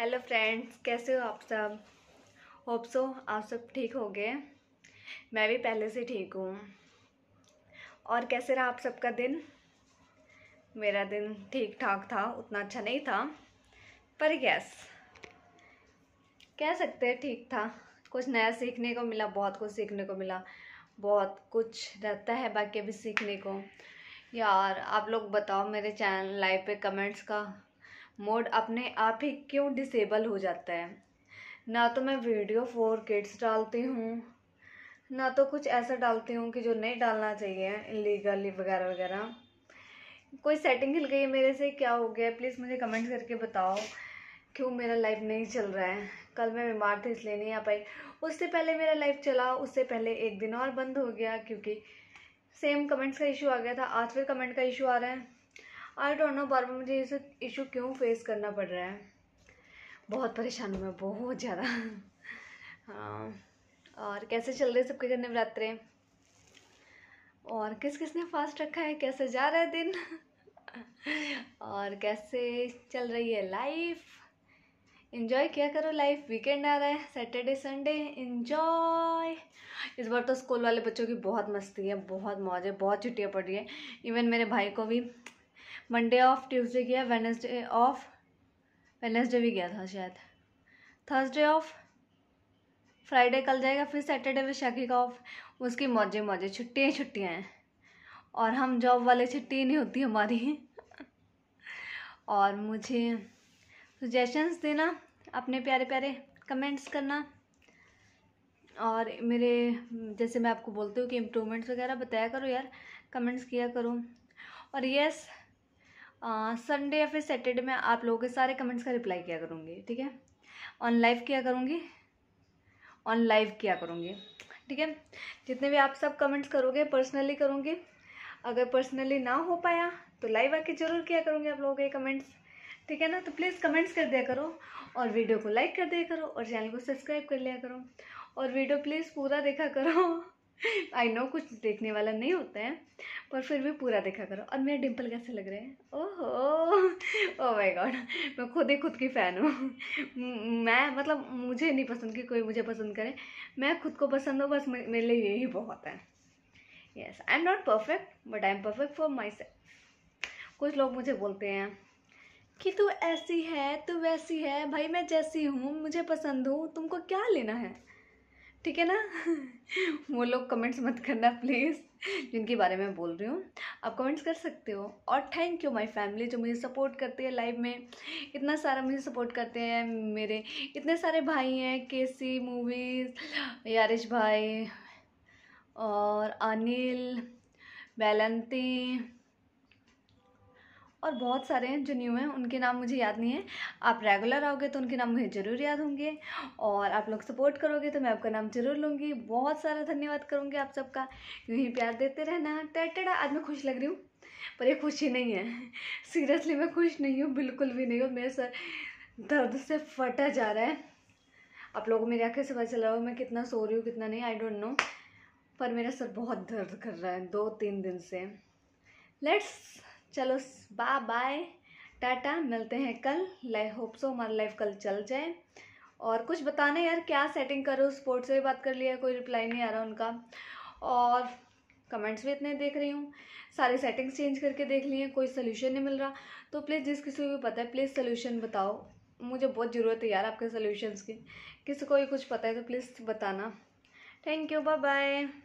hello friends कैसे हो आप सब होप सो आप सब ठीक हो गए मैं भी पहले से ठीक हूँ और कैसे रहा आप सबका दिन मेरा दिन ठीक ठाक था उतना अच्छा नहीं था पर यस कह सकते हैं ठीक था कुछ नया सीखने को मिला बहुत कुछ सीखने को मिला बहुत कुछ रहता है बाकी अभी सीखने को यार आप लोग बताओ मेरे चैनल लाइव पे कमेंट्स का मोड अपने आप ही क्यों डिसेबल हो जाता है ना तो मैं वीडियो फॉर किड्स डालती हूँ ना तो कुछ ऐसा डालती हूँ कि जो नहीं डालना चाहिए इलीगली वगैरह वगैरह कोई सेटिंग हिल गई है मेरे से क्या हो गया प्लीज़ मुझे कमेंट करके बताओ क्यों मेरा लाइफ नहीं चल रहा है कल मैं बीमार थी इसलिए नहीं आ पाई उससे पहले मेरा लाइफ चला उससे पहले एक दिन और बंद हो गया क्योंकि सेम कमेंट्स का इशू आ गया था आज फिर कमेंट का इशू आ रहा है आई डोंट नो बार बार मुझे सब इशू क्यों फेस करना पड़ रहा है बहुत परेशान हूँ मैं बहुत ज़्यादा हाँ और कैसे चल रहे सबके घर नवरात्रे और किस किस ने फास्ट रखा है कैसे जा रहा है दिन और कैसे चल रही है लाइफ इन्जॉय किया करो लाइफ वीकेंड आ रहा है सैटरडे संडे इन्जॉय इस बार तो स्कूल वाले बच्चों की बहुत मस्ती है बहुत मौज है बहुत छुट्टियाँ पड़ रही है इवन मेरे भाई को भी मंडे ऑफ ट्यूसडे गया वेनसडे ऑफ वेनसडे भी गया था शायद थर्सडे ऑफ फ्राइडे कल जाएगा फिर सैटरडे में शाकी का ऑफ उसकी मौजे मौजे छुट्टियाँ ही छुट्टियाँ हैं और हम जॉब वाले छुट्टी नहीं होती हमारी और मुझे सजेशंस देना अपने प्यारे प्यारे कमेंट्स करना और मेरे जैसे मैं आपको बोलती हूँ कि इम्प्रूवमेंट्स वगैरह बताया करो यार कमेंट्स किया करो और यस संडे या फिर सैटरडे में आप लोगों के सारे कमेंट्स का रिप्लाई किया करूँगी ठीक है ऑन लाइव किया करूँगी ऑन लाइव किया करूँगी ठीक है जितने भी आप सब कमेंट्स करोगे पर्सनली करूँगी अगर पर्सनली ना हो पाया तो लाइव आके जरूर किया करूँगी आप लोगों के कमेंट्स ठीक है ना तो प्लीज़ कमेंट्स कर दिया करो और वीडियो को लाइक कर दिया करो और चैनल को सब्सक्राइब कर लिया करो और वीडियो प्लीज़ पूरा देखा करो आई नो कुछ देखने वाला नहीं होता है पर फिर भी पूरा देखा करो और मेरे डिम्पल कैसे लग रहे हैं ओहो ओ माय गॉड मैं खुद ही खुद की फ़ैन हूँ मैं मतलब मुझे नहीं पसंद कि कोई मुझे पसंद करे मैं खुद को पसंद हूँ बस मेरे लिए यही बहुत है yes I am not perfect but I am perfect for myself कुछ लोग मुझे बोलते हैं कि तू ऐसी है तू वैसी है भाई मैं जैसी हूँ मुझे पसंद हूँ तुमको क्या लेना है ठीक है ना वो लोग कमेंट्स मत करना प्लीज़ जिनके बारे में बोल रही हूँ आप कमेंट्स कर सकते हो और थैंक यू माय फैमिली जो मुझे सपोर्ट करते हैं लाइव में इतना सारा मुझे सपोर्ट करते हैं मेरे इतने सारे भाई हैं केसी मूवीज़ यारिश भाई और अनिल बैलंती और बहुत सारे हैं जो न्यू हैं उनके नाम मुझे याद नहीं है आप रेगुलर आओगे तो उनके नाम मुझे ज़रूर याद होंगे और आप लोग सपोर्ट करोगे तो मैं आपका नाम ज़रूर लूँगी बहुत सारा धन्यवाद करूँगी आप सबका यूँ प्यार देते रहना टैटेडा आज मैं खुश लग रही हूँ पर ये खुशी नहीं है सीरियसली मैं खुश नहीं हूँ बिल्कुल भी नहीं हूँ मेरे सर दर्द से फटा जा रहा है आप लोगों मेरी आँखें से पता चल रहा हो मैं कितना सो रही हूँ कितना नहीं आई डोंट नो पर मेरा सर बहुत दर्द कर रहा है दो तीन दिन से लेट्स चलो बाय बाय टाटा मिलते हैं कल लाई होप सो हमारा लाइफ कल चल जाए और कुछ बताना यार क्या सेटिंग करो स्पोर्ट्स से भी बात कर लिया कोई रिप्लाई नहीं आ रहा उनका और कमेंट्स भी इतने देख रही हूँ सारे सेटिंग्स चेंज करके देख लिए कोई सोल्यूशन नहीं मिल रहा तो प्लीज़ जिस किसी को भी पता है प्लीज़ सोल्यूशन बताओ मुझे बहुत ज़रूरत है यार आपके सोल्यूशंस की किसी को भी कुछ पता है तो प्लीज़ बताना थैंक यू बाय बाय